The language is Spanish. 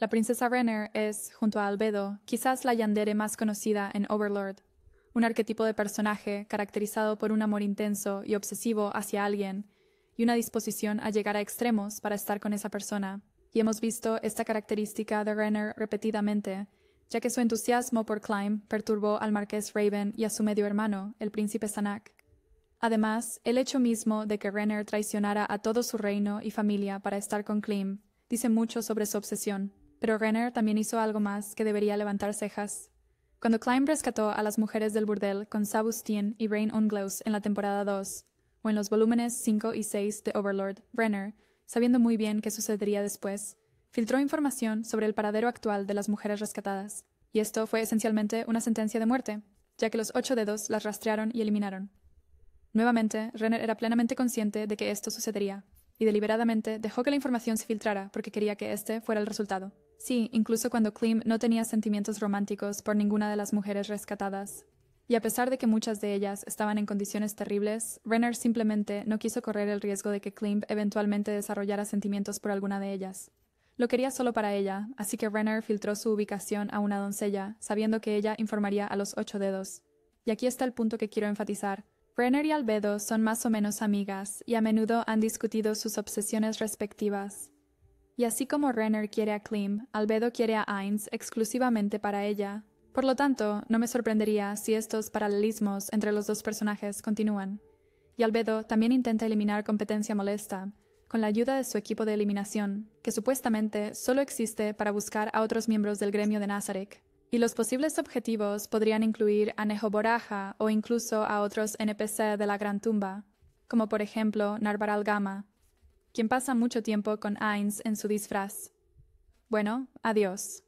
La princesa Renner es, junto a Albedo, quizás la Yandere más conocida en Overlord, un arquetipo de personaje caracterizado por un amor intenso y obsesivo hacia alguien y una disposición a llegar a extremos para estar con esa persona. Y hemos visto esta característica de Renner repetidamente, ya que su entusiasmo por Climb perturbó al marqués Raven y a su medio hermano, el príncipe Sanak. Además, el hecho mismo de que Renner traicionara a todo su reino y familia para estar con Klim dice mucho sobre su obsesión. Pero Renner también hizo algo más que debería levantar cejas. Cuando Klein rescató a las mujeres del burdel con Sabustien y Rain on Glows en la temporada 2, o en los volúmenes 5 y 6 de Overlord, Renner, sabiendo muy bien qué sucedería después, filtró información sobre el paradero actual de las mujeres rescatadas, y esto fue esencialmente una sentencia de muerte, ya que los ocho dedos las rastrearon y eliminaron. Nuevamente, Renner era plenamente consciente de que esto sucedería, y deliberadamente dejó que la información se filtrara porque quería que este fuera el resultado. Sí, incluso cuando Klim no tenía sentimientos románticos por ninguna de las mujeres rescatadas. Y a pesar de que muchas de ellas estaban en condiciones terribles, Renner simplemente no quiso correr el riesgo de que Klim eventualmente desarrollara sentimientos por alguna de ellas. Lo quería solo para ella, así que Renner filtró su ubicación a una doncella, sabiendo que ella informaría a los ocho dedos. Y aquí está el punto que quiero enfatizar. Renner y Albedo son más o menos amigas, y a menudo han discutido sus obsesiones respectivas. Y así como Renner quiere a Klim, Albedo quiere a Ainz exclusivamente para ella. Por lo tanto, no me sorprendería si estos paralelismos entre los dos personajes continúan. Y Albedo también intenta eliminar competencia molesta, con la ayuda de su equipo de eliminación, que supuestamente solo existe para buscar a otros miembros del gremio de Nazarek. Y los posibles objetivos podrían incluir a Nehoboraja o incluso a otros NPC de la Gran Tumba, como por ejemplo Narvaral Gama, quien pasa mucho tiempo con Ainz en su disfraz. Bueno, adiós.